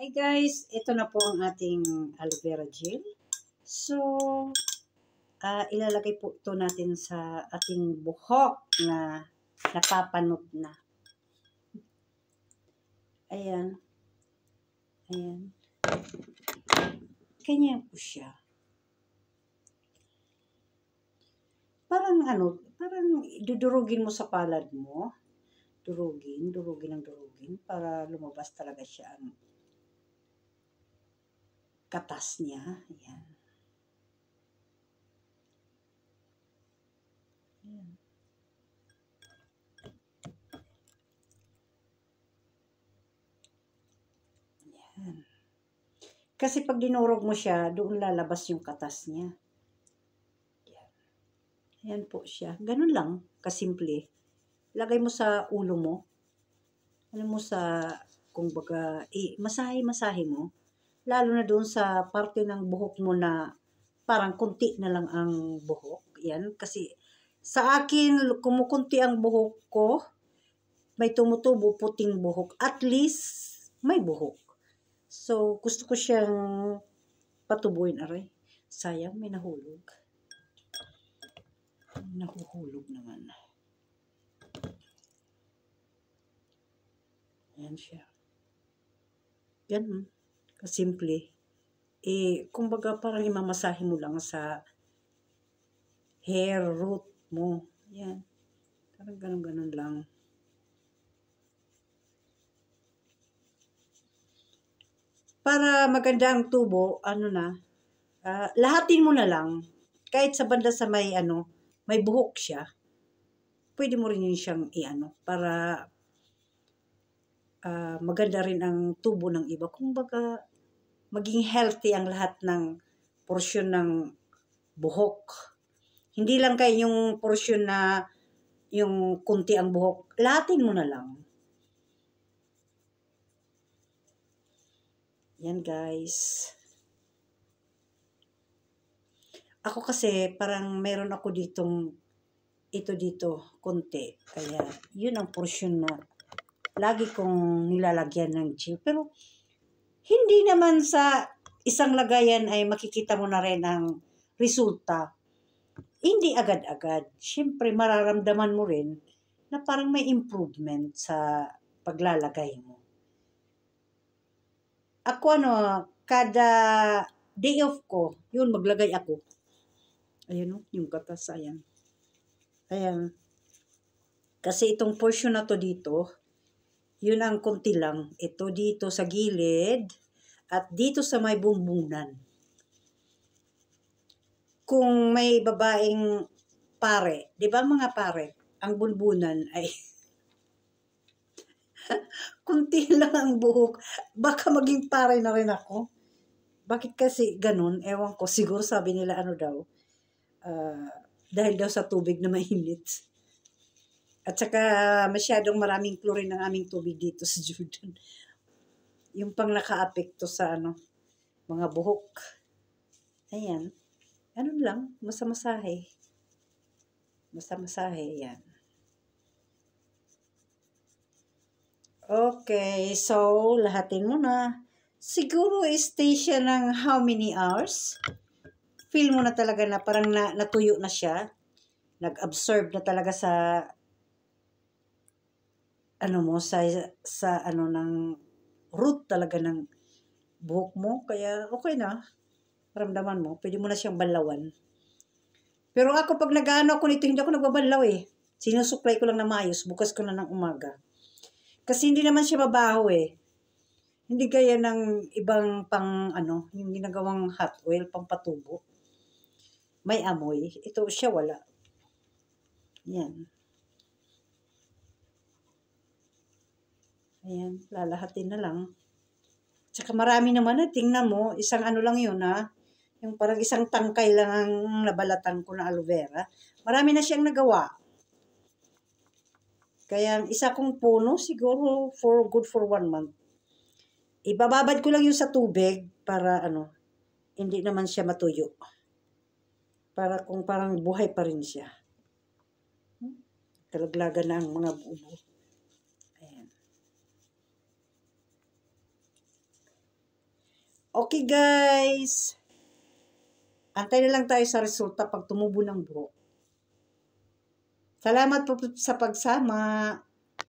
Hi guys, ito na po ang ating aloe vera gel. So, uh, ilalagay po ito natin sa ating buhok na napapanot na. Ayan. Ayan. Kanya po siya. Parang ano, parang dudurugin mo sa palad mo. Durugin, durugin ang durugin para lumabas talaga siya ang katas niya. Ayan. Ayan. Ayan. Kasi pag dinurog mo siya, doon lalabas yung katas niya. Ayan. Ayan po siya. Ganun lang, kasimple. Lagay mo sa ulo mo. Alam mo sa, kung baga, eh, masahe-masahe mo lalo na doon sa parte ng buhok mo na parang kunti na lang ang buhok. Yan, kasi sa akin, kumukunti ang buhok ko, may tumutubo puting buhok. At least, may buhok. So, gusto ko siyang patubuin, aray. Sayang, may nahulog. Nahuhulog naman. Ayan siya. Ganun kasimple, eh, kumbaga parang imamasahe mo lang sa hair root mo. Yan. Parang ganun-ganun lang. Para maganda ang tubo, ano na, uh, lahatin mo na lang. Kahit sa banda sa may, ano, may buhok siya, pwede mo rin yun siyang i-ano, para uh, maganda rin ang tubo ng iba. Kung baga, maging healthy ang lahat ng porsyon ng buhok. Hindi lang kayo yung porsyon na yung kunti ang buhok. Latin mo na lang. Yan guys. Ako kasi parang meron ako ditong ito dito konti. Kaya yun ang portion na lagi kong nilalagyan ng gel. Pero hindi naman sa isang lagayan ay makikita mo na rin ang resulta. Hindi agad-agad. Siyempre, mararamdaman mo rin na parang may improvement sa paglalagay mo. Ako ano, kada day off ko, yun, maglagay ako. Ayan o, oh, yung katas, ayan. Ayan. Kasi itong portion na to dito, yun ang konti lang. Ito dito sa gilid at dito sa may bumbunan. Kung may babaeng pare, di ba mga pare, ang bulbunan ay kunti lang ang buhok. Baka maging pare na rin ako. Bakit kasi ganun? Ewan ko. Siguro sabi nila ano daw. Uh, dahil daw sa tubig na mainit. At saka masyadong maraming chlorine ng aming tubig dito sa Jordan. Yung pang nakaapekto sa ano, mga buhok. Ayan. Ano lang, masamasahe. Masamasahe, ayan. Okay, so lahatin mo na. Siguro stay siya ng how many hours? Feel mo na talaga na parang na, natuyo na siya. Nag-absorb na talaga sa ano mo, sa, sa ano ng root talaga ng buhok mo. Kaya okay na. Ramdaman mo. Pwede mo na siyang banlawan. Pero ako pag nag-ano ako nito, hindi ako nagbabanlaw eh. Sinusuklay ko lang na maayos. Bukas ko na ng umaga. Kasi hindi naman siya mabaho eh. Hindi gaya ng ibang pang ano, yung ginagawang hot oil, pang patubo. May amoy. Ito siya wala. Yan. Ayan, lalahatin na lang. Tsaka marami naman na, tingnan mo, isang ano lang yun ha. Ah. Yung parang isang tangkay lang ang nabalatan ko na aloe vera. Marami na siyang nagawa. Kaya isa kong puno siguro for good for one month. Ibababad ko lang yung sa tubig para ano, hindi naman siya matuyo. Para kung parang buhay pa rin siya. Talaglagan hmm? na ang mga bubo. Okay guys, antay na lang tayo sa resulta pag tumubo ng buhok. Salamat po sa pagsama.